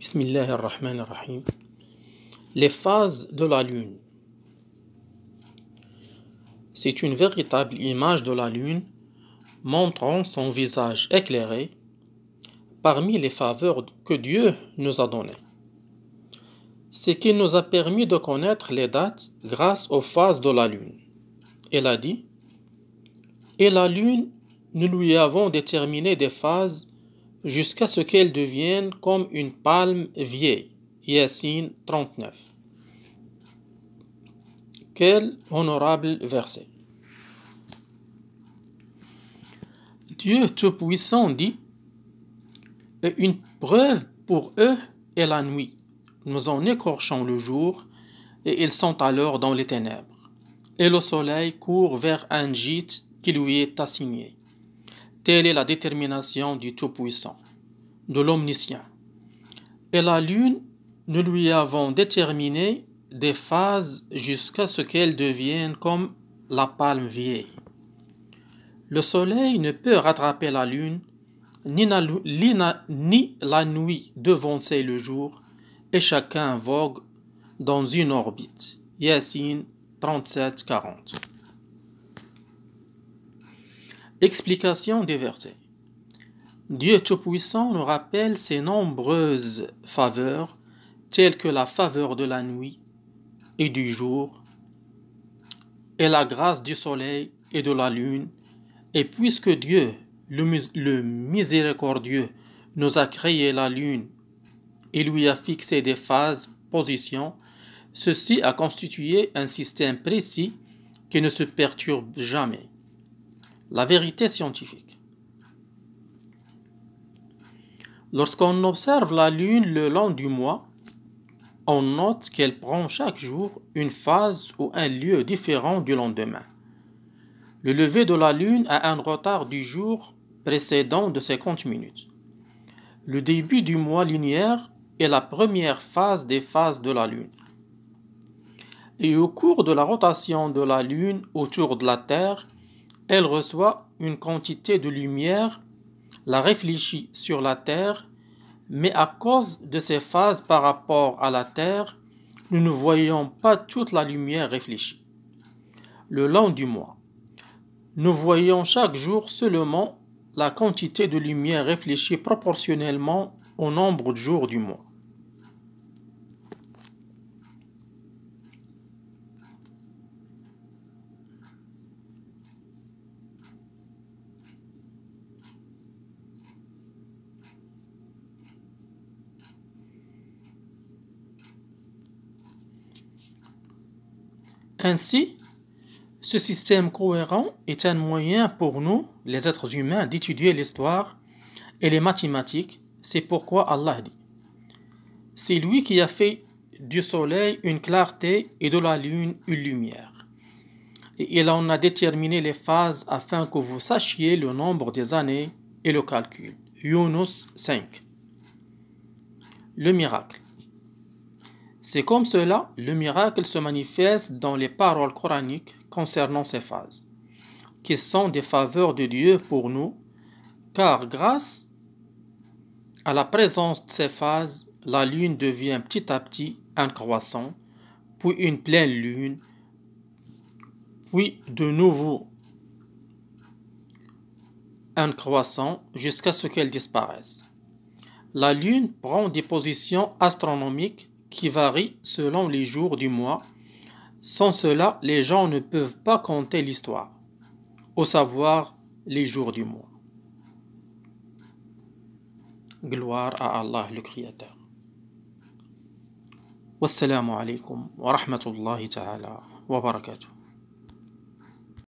Bismillah ar-Rahman ar-Rahim. Les phases de la Lune. C'est une véritable image de la Lune montrant son visage éclairé parmi les faveurs que Dieu nous a données. Ce qui nous a permis de connaître les dates grâce aux phases de la Lune. Elle a dit, et la Lune, nous lui avons déterminé des phases jusqu'à ce qu'elle devienne comme une palme vieille. Yassine 39. Quel honorable verset. Dieu Tout-Puissant dit, une preuve pour eux est la nuit. Nous en écorchons le jour, et ils sont alors dans les ténèbres. Et le soleil court vers un gîte qui lui est assigné. Telle est la détermination du Tout-Puissant, de l'Omniscient. Et la Lune, nous lui avons déterminé des phases jusqu'à ce qu'elle devienne comme la palme vieille. Le soleil ne peut rattraper la lune, ni la, ni la nuit devancer le jour, et chacun vogue dans une orbite. Yassine 37-40 Explication des versets. Dieu Tout-Puissant nous rappelle ses nombreuses faveurs, telles que la faveur de la nuit et du jour, et la grâce du soleil et de la lune. Et puisque Dieu, le, le miséricordieux, nous a créé la lune et lui a fixé des phases, positions, ceci a constitué un système précis qui ne se perturbe jamais la vérité scientifique. Lorsqu'on observe la Lune le long du mois, on note qu'elle prend chaque jour une phase ou un lieu différent du lendemain. Le lever de la Lune a un retard du jour précédent de 50 minutes. Le début du mois linéaire est la première phase des phases de la Lune. Et au cours de la rotation de la Lune autour de la Terre, elle reçoit une quantité de lumière, la réfléchit sur la Terre, mais à cause de ses phases par rapport à la Terre, nous ne voyons pas toute la lumière réfléchie. Le long du mois, nous voyons chaque jour seulement la quantité de lumière réfléchie proportionnellement au nombre de jours du mois. Ainsi, ce système cohérent est un moyen pour nous, les êtres humains, d'étudier l'histoire et les mathématiques. C'est pourquoi Allah dit C'est lui qui a fait du soleil une clarté et de la lune une lumière. Et il en a déterminé les phases afin que vous sachiez le nombre des années et le calcul. Yunus 5. Le miracle. C'est comme cela, le miracle se manifeste dans les paroles coraniques concernant ces phases, qui sont des faveurs de Dieu pour nous, car grâce à la présence de ces phases, la lune devient petit à petit un croissant, puis une pleine lune, puis de nouveau un croissant jusqu'à ce qu'elle disparaisse. La lune prend des positions astronomiques qui varie selon les jours du mois. Sans cela, les gens ne peuvent pas compter l'histoire, au savoir les jours du mois. Gloire à Allah le Créateur. Wassalamu alaikum wa rahmatullahi ta'ala wa barakatuh.